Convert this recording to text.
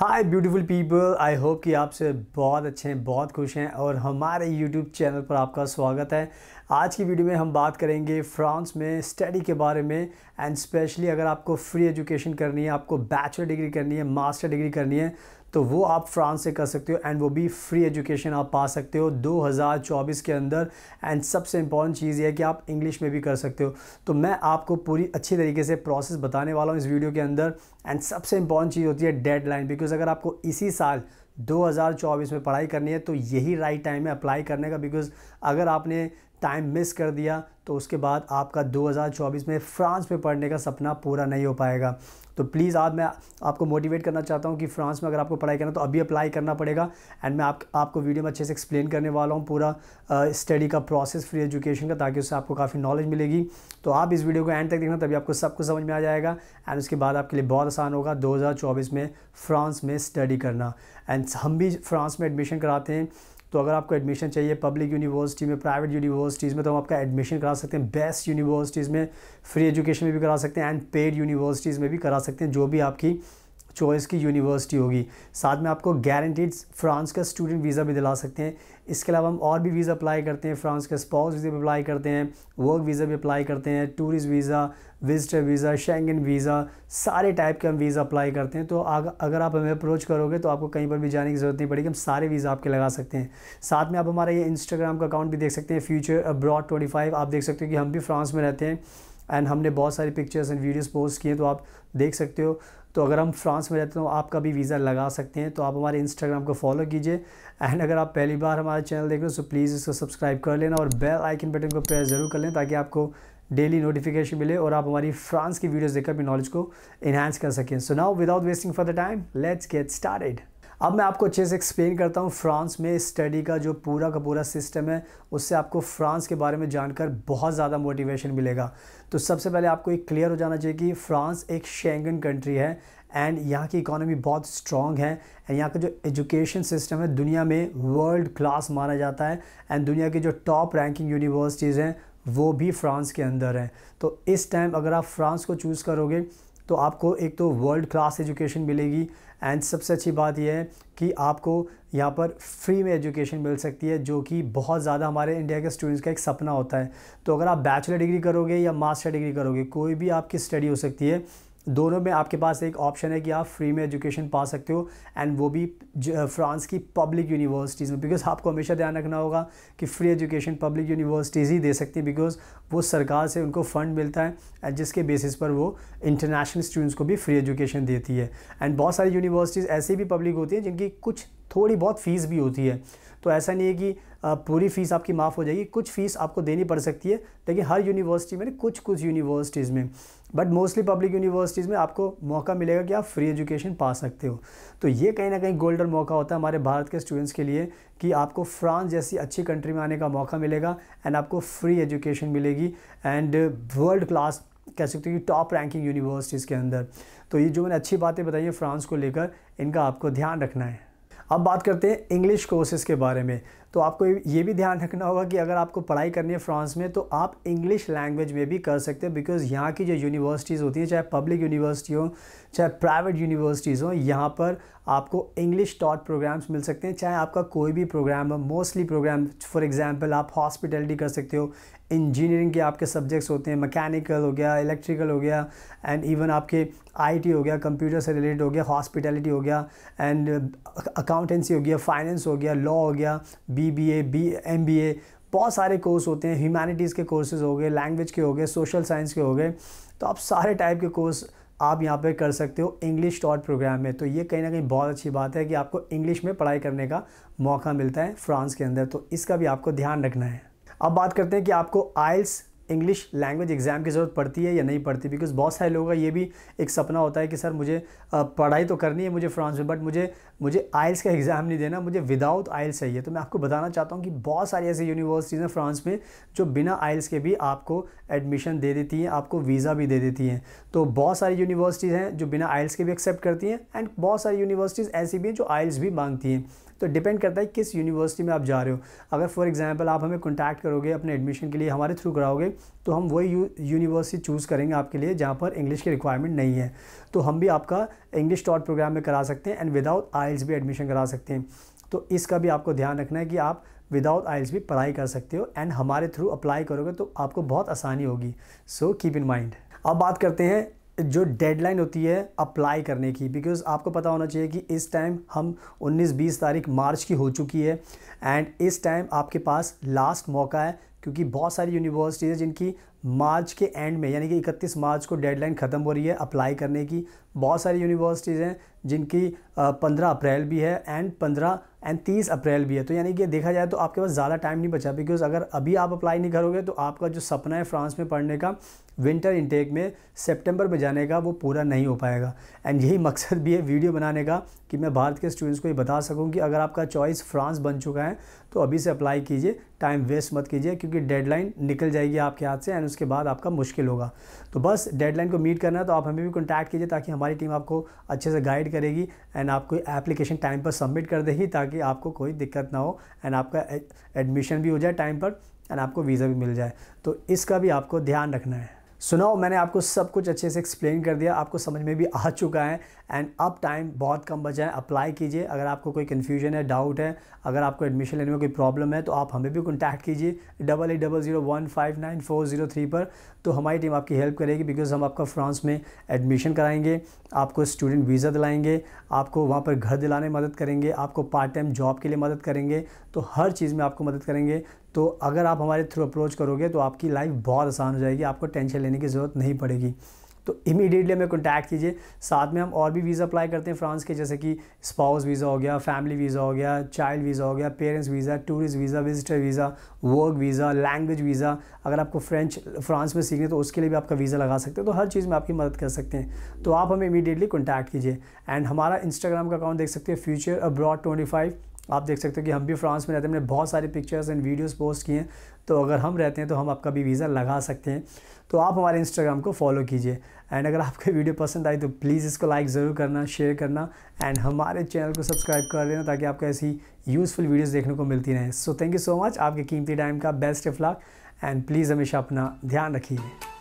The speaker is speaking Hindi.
hi beautiful people I hope कि आप से बहुत अच्छे हैं बहुत खुश हैं और हमारे यूट्यूब चैनल पर आपका स्वागत है आज की वीडियो में हम बात करेंगे फ्रांस में स्टडी के बारे में एंड स्पेशली अगर आपको फ्री एजुकेशन करनी है आपको बैचलर डिग्री करनी है मास्टर डिग्री करनी है तो वो आप फ्रांस से कर सकते हो एंड वो भी फ्री एजुकेशन आप पा सकते हो 2024 के अंदर एंड सबसे इंपॉर्टेंट चीज़ यह है कि आप इंग्लिश में भी कर सकते हो तो मैं आपको पूरी अच्छी तरीके से प्रोसेस बताने वाला हूँ इस वीडियो के अंदर एंड सबसे इंपॉर्टेंट चीज़ होती है डेडलाइन बिकॉज अगर आपको इसी साल 2024 में पढ़ाई करनी है तो यही राइट टाइम है अप्लाई करने का बिकॉज़ अगर आपने टाइम मिस कर दिया तो उसके बाद आपका 2024 में फ्रांस में पढ़ने का सपना पूरा नहीं हो पाएगा तो प्लीज़ आज मैं आपको मोटिवेट करना चाहता हूँ कि फ्रांस में अगर आपको पढ़ाई करना तो अभी अप्लाई करना पड़ेगा एंड मैं आप, आपको वीडियो में अच्छे से एक्सप्लेन करने वाला हूँ पूरा स्टडी का प्रोसेस फ्री एजुकेशन का ताकि उससे आपको काफ़ी नॉलेज मिलेगी तो आप इस वीडियो को एंड तक देखना तभी आपको सब कुछ समझ में आ जाएगा एंड उसके बाद आपके लिए बहुत आसान होगा दो में फ्रांस में स्टडी करना एंड हम भी फ्रांस में एडमिशन कराते हैं तो अगर आपको एडमिशन चाहिए पब्लिक यूनिवर्सिटी में प्राइवेट यूनिवर्सिटीज़ में तो हम आपका एडमिशन करा सकते हैं बेस्ट यूनिवर्सिटीज़ में फ्री एजुकेशन में भी करा सकते हैं एंड पेड यूनिवर्सिटीज़ में भी करा सकते हैं जो भी आपकी चॉइस की यूनिवर्सिटी होगी साथ में आपको गारंटीड फ्रांस का स्टूडेंट वीज़ा भी दिला सकते हैं इसके अलावा हम और भी वीज़ा अप्लाई करते हैं फ्रांस का स्पाउस वीज़ा भी अप्लाई करते हैं वर्क वीज़ा भी अप्लाई करते हैं tourist visa visitor visa Schengen visa सारे टाइप के हम वीज़ा अप्लाई करते हैं तो अगर आप हमें अप्रोच करोगे तो आपको कहीं पर भी जाने की ज़रूरत नहीं पड़ेगी हम सारे वीज़ा आपके लगा सकते हैं साथ में आप हमारा ये इंस्टाग्राम का अकाउंट भी देख सकते हैं फ्यूचर अब्रॉड ट्वेंटी आप देख सकते हो कि हम भी फ्रांस में रहते हैं एंड हमने बहुत सारी पिक्चर्स एंड वीडियोस पोस्ट किए तो आप देख सकते हो तो अगर हम फ्रांस में रहते तो आपका भी वीज़ा लगा सकते हैं तो आप हमारे इंस्टाग्राम को फॉलो कीजिए एंड अगर आप पहली बार हमारे चैनल देख रहे हो तो प्लीज़ इसको सब्सक्राइब कर लेना और बेल आइकन बटन को प्रेस ज़रूर कर लें ताकि आपको डेली नोटिफिकेशन मिले और आप हमारी फ्रांस की वीडियोज देखकर अपनी नॉलेज को इन्हांस कर सकें so now without wasting for the time let's get started अब मैं आपको अच्छे से एक्सप्लेन करता हूँ फ्रांस में स्टडी का जो पूरा का पूरा सिस्टम है उससे आपको फ्रांस के बारे में जानकर बहुत ज़्यादा मोटिवेशन मिलेगा तो सबसे पहले आपको एक क्लियर हो जाना चाहिए कि फ्रांस एक शेंगन कंट्री है एंड यहाँ की इकोनॉमी बहुत स्ट्रॉन्ग है एंड यहाँ का जो एजुकेशन सिस्टम है दुनिया में वर्ल्ड क्लास माना जाता है एंड दुनिया की जो टॉप रैंकिंग यूनिवर्सिटीज़ हैं वो भी फ्रांस के अंदर हैं तो इस टाइम अगर आप फ्रांस को चूज़ करोगे तो आपको एक तो वर्ल्ड क्लास एजुकेशन मिलेगी एंड सबसे अच्छी बात यह है कि आपको यहाँ पर फ्री में एजुकेशन मिल सकती है जो कि बहुत ज़्यादा हमारे इंडिया के स्टूडेंट्स का एक सपना होता है तो अगर आप बैचलर डिग्री करोगे या मास्टर डिग्री करोगे कोई भी आपकी स्टडी हो सकती है दोनों में आपके पास एक ऑप्शन है कि आप फ्री में एजुकेशन पा सकते हो एंड वो भी फ्रांस की पब्लिक यूनिवर्सिटीज़ में बिकॉज आपको हमेशा ध्यान रखना होगा कि फ्री एजुकेशन पब्लिक यूनिवर्सिटीज़ ही दे सकती हैं बिकॉज वो सरकार से उनको फ़ंड मिलता है एंड जिसके बेसिस पर वो इंटरनेशनल स्टूडेंट्स को भी फ्री एजुकेशन देती है एंड बहुत सारी यूनिवर्सिटीज़ ऐसी भी पब्लिक होती हैं जिनकी कुछ थोड़ी बहुत फ़ीस भी होती है तो ऐसा नहीं है कि पूरी फ़ीस आपकी माफ़ हो जाएगी कुछ फ़ीस आपको देनी पड़ सकती है लेकिन हर यूनिवर्सिटी में कुछ कुछ यूनिवर्सिटीज़ में बट मोस्टली पब्लिक यूनिवर्सिटीज़ में आपको मौका मिलेगा कि आप फ्री एजुकेशन पा सकते हो तो ये कहीं ना कहीं गोल्डन मौका होता है हमारे भारत के स्टूडेंट्स के लिए कि आपको फ्रांस जैसी अच्छी कंट्री में आने का मौका मिलेगा एंड आपको फ्री एजुकेशन मिलेगी एंड वर्ल्ड क्लास कह सकते हो कि टॉप रैंकिंग यूनिवर्सिटीज़ के अंदर तो ये जो मैंने अच्छी बातें बताई हैं फ्रांस को लेकर इनका आपको ध्यान रखना है अब बात करते हैं इंग्लिश कोर्सेज़ के बारे में तो आपको ये भी ध्यान रखना होगा कि अगर आपको पढ़ाई करनी है फ्रांस में तो आप इंग्लिश लैंग्वेज में भी कर सकते हैं बिकॉज यहाँ की जो यूनिवर्सिटीज़ होती हैं चाहे पब्लिक यूनिवर्सिटी हो चाहे प्राइवेट यूनिवर्सिटीज़ हो यहाँ पर आपको इंग्लिश टॉट प्रोग्राम्स मिल सकते हैं चाहे आपका कोई भी प्रोग्राम हो मोस्टली प्रोग्राम फॉर एग्ज़ाम्पल आप हॉस्पिटलिटी कर सकते हो इंजीनियरिंग के आपके सब्जेक्ट्स होते हैं मैकेनिकल हो गया इलेक्ट्रिकल हो गया एंड इवन आपके आईटी हो गया कंप्यूटर से रिलेटेड हो गया हॉस्पिटैलिटी हो गया एंड अकाउंटेंसी हो गया फाइनेंस हो गया लॉ हो गया B B A B M B A बहुत सारे कोर्स होते हैं ह्यूमैनिटीज़ के कोर्सेज हो गए लैंग्वेज के हो गए सोशल साइंस के हो गए तो आप सारे टाइप के कोर्स आप यहाँ पे कर सकते हो इंग्लिश टॉट प्रोग्राम में तो ये कहीं ना कहीं बहुत अच्छी बात है कि आपको इंग्लिश में पढ़ाई करने का मौका मिलता है फ्रांस के अंदर तो इसका भी आपको ध्यान रखना है अब बात करते हैं कि आपको आइल्स इंग्लिश लैंग्वेज एग्ज़ाम की ज़रूरत पड़ती है या नहीं पड़ती बिकॉज बहुत सारे लोगों का ये भी एक सपना होता है कि सर मुझे पढ़ाई तो करनी है मुझे फ्रांस में बट मुझे मुझे आइल्स का एग्ज़ाम नहीं देना मुझे विदाउट आइल्स चाहिए तो मैं आपको बताना चाहता हूँ कि बहुत सारी ऐसी यूनिवर्सिटीज़ हैं फ्रांस में जो बिना आइल्स के भी आपको एडमिशन दे देती हैं आपको वीज़ा भी दे देती हैं तो बहुत सारी यूनिवर्सिटीज़ हैं जो बिना आइल्स के भी एक्सेप्ट करती हैं एंड बहुत सारी यूनिवर्सिटीज़ ऐसी भी हैं जो आइल्स भी मांगती हैं तो डिपेंड करता है किस यूनिवर्सिटी में आप जा रहे हो अगर फॉर एग्ज़ाम्पल आप हमें कॉन्टैक्ट करोगे अपने एडमिशन के लिए हमारे थ्रू कराओगे तो हम वही यूनिवर्सिटी चूज़ करेंगे आपके लिए जहाँ पर इंग्लिश की रिक्वायरमेंट नहीं है तो हम भी आपका इंग्लिश टॉट प्रोग्राम में करा सकते हैं एंड विदाउट आइल्स भी एडमिशन करा सकते हैं तो इसका भी आपको ध्यान रखना है कि आप विदाउट आइल्स भी पढ़ाई कर सकते हो एंड हमारे थ्रू अप्लाई करोगे तो आपको बहुत आसानी होगी सो कीप इन माइंड अब बात करते हैं जो डेडलाइन होती है अप्लाई करने की बिकॉज़ आपको पता होना चाहिए कि इस टाइम हम 19-20 तारीख मार्च की हो चुकी है एंड इस टाइम आपके पास लास्ट मौका है क्योंकि बहुत सारी यूनिवर्सिटीज़ हैं जिनकी मार्च के एंड में यानी कि 31 मार्च को डेडलाइन ख़त्म हो रही है अप्लाई करने की बहुत सारी यूनिवर्सिटीज़ हैं जिनकी 15 अप्रैल भी है एंड 15 एंड 30 अप्रैल भी है तो यानी कि देखा जाए तो आपके पास ज़्यादा टाइम नहीं बचा बिकॉज अगर अभी आप अप्लाई नहीं करोगे तो आपका जो सपना है फ्रांस में पढ़ने का विंटर इनटेक में सेप्टेम्बर में जाने का वो पूरा नहीं हो पाएगा एंड यही मकसद भी है वीडियो बनाने का कि मैं भारत के स्टूडेंट्स को ये बता सकूँ कि अगर आपका चॉइस फ्रांस बन चुका है तो अभी से अप्लाई कीजिए टाइम वेस्ट मत कीजिए क्योंकि डेडलाइन निकल जाएगी आपके हाथ से एंड परफॉर्मेंस के बाद आपका मुश्किल होगा तो बस डेडलाइन को मीट करना है तो आप हमें भी कॉन्टैक्ट कीजिए ताकि हमारी टीम आपको अच्छे से गाइड करेगी एंड आपको एप्लीकेशन टाइम पर सबमिट कर देगी ताकि आपको कोई दिक्कत ना हो एंड आपका एडमिशन भी हो जाए टाइम पर एंड आपको वीज़ा भी मिल जाए तो इसका भी आपको ध्यान रखना है सुनाओ मैंने आपको सब कुछ अच्छे से एक्सप्लेन कर दिया आपको समझ में भी आ चुका है एंड अब टाइम बहुत कम बचा है अप्लाई कीजिए अगर आपको कोई कन्फ्यूजन है डाउट है अगर आपको एडमिशन लेने में कोई प्रॉब्लम है तो आप हमें भी कॉन्टैक्ट कीजिए double eight double zero one five nine four zero three पर तो हमारी टीम आपकी हेल्प करेगी बिकॉज हम आपका फ्रांस में एडमिशन कराएंगे आपको स्टूडेंट वीज़ा दिलाएंगे आपको वहाँ पर घर दिलाने में मदद करेंगे आपको पार्ट टाइम जॉब के लिए मदद करेंगे तो हर चीज़ में आपको मदद करेंगे तो अगर आप हमारे थ्रू अप्रोच करोगे तो आपकी लाइफ बहुत आसान हो जाएगी आपको टेंशन लेने की ज़रूरत नहीं पड़ेगी तो इमीडिएटली हमें कॉन्टैक्ट कीजिए साथ में हम और भी वीज़ा अप्लाई करते हैं फ्रांस के जैसे कि स्पाउस वीज़ा हो गया फैमिली वीज़ा हो गया चाइल्ड वीज़ा हो गया parents visa tourist visa visitor visa work visa language visa अगर आपको फ्रेंच फ्रांस में सीखें तो उसके लिए भी आपका वीज़ा लगा सकते हैं तो हर चीज़ में आपकी मदद कर सकते हैं तो आप हमें इमीडिएटली कॉन्टैक्ट कीजिए एंड हमारा इंस्टाग्राम का अकाउंट देख सकते हैं फ्यूचर अब्रॉड ट्वेंटी फाइव आप देख सकते हो कि हम भी फ्रांस में रहते हैं हमने बहुत सारे पिक्चर्स एंड वीडियोस पोस्ट किए हैं तो अगर हम रहते हैं तो हम आपका भी वीज़ा लगा सकते हैं तो आप हमारे इंस्टाग्राम को फॉलो कीजिए एंड अगर आपको वीडियो पसंद आई तो प्लीज़ इसको लाइक ज़रूर करना शेयर करना एंड हमारे चैनल को सब्सक्राइब कर लेना ताकि आपको ऐसी यूज़फुल वीडियोज़ देखने को मिलती रहें so thank you so much आपके कीमती टाइम का best of luck and please हमेशा अपना ध्यान रखिए